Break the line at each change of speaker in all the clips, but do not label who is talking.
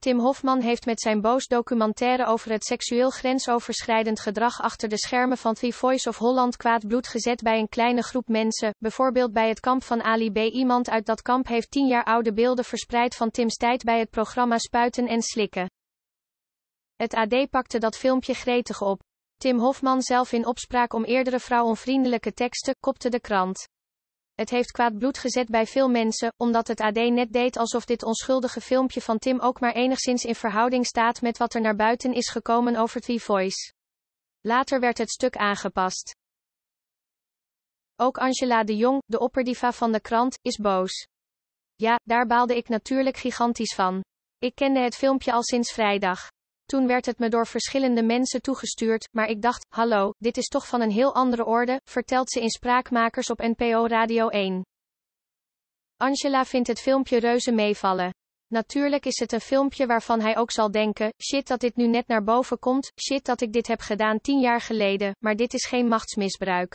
Tim Hofman heeft met zijn boos documentaire over het seksueel grensoverschrijdend gedrag achter de schermen van The Voice of Holland kwaad bloed gezet bij een kleine groep mensen. Bijvoorbeeld bij het kamp van Ali B. Iemand uit dat kamp heeft tien jaar oude beelden verspreid van Tim's tijd bij het programma Spuiten en Slikken. Het AD pakte dat filmpje gretig op. Tim Hofman zelf in opspraak om eerdere vrouwonvriendelijke teksten, kopte de krant. Het heeft kwaad bloed gezet bij veel mensen, omdat het AD net deed alsof dit onschuldige filmpje van Tim ook maar enigszins in verhouding staat met wat er naar buiten is gekomen over Three Voice. Later werd het stuk aangepast. Ook Angela de Jong, de opperdiva van de krant, is boos. Ja, daar baalde ik natuurlijk gigantisch van. Ik kende het filmpje al sinds vrijdag. Toen werd het me door verschillende mensen toegestuurd, maar ik dacht, hallo, dit is toch van een heel andere orde, vertelt ze in Spraakmakers op NPO Radio 1. Angela vindt het filmpje reuze meevallen. Natuurlijk is het een filmpje waarvan hij ook zal denken, shit dat dit nu net naar boven komt, shit dat ik dit heb gedaan tien jaar geleden, maar dit is geen machtsmisbruik.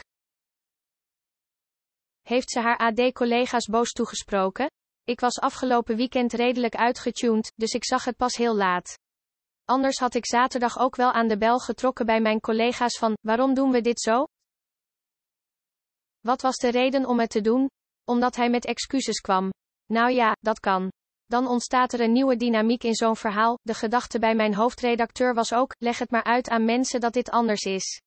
Heeft ze haar AD-collega's boos toegesproken? Ik was afgelopen weekend redelijk uitgetuned, dus ik zag het pas heel laat. Anders had ik zaterdag ook wel aan de bel getrokken bij mijn collega's van, waarom doen we dit zo? Wat was de reden om het te doen? Omdat hij met excuses kwam. Nou ja, dat kan. Dan ontstaat er een nieuwe dynamiek in zo'n verhaal. De gedachte bij mijn hoofdredacteur was ook: leg het maar uit aan mensen dat dit anders is.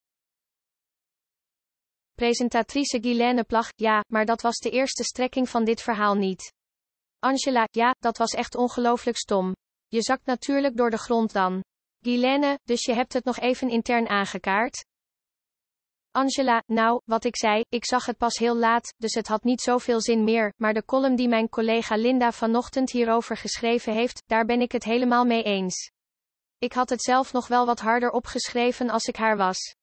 Presentatrice Guylaine Plag, ja, maar dat was de eerste strekking van dit verhaal niet. Angela, ja, dat was echt ongelooflijk stom. Je zakt natuurlijk door de grond dan. Guilaine, dus je hebt het nog even intern aangekaart? Angela, nou, wat ik zei, ik zag het pas heel laat, dus het had niet zoveel zin meer, maar de column die mijn collega Linda vanochtend hierover geschreven heeft, daar ben ik het helemaal mee eens. Ik had het zelf nog wel wat harder opgeschreven als ik haar was.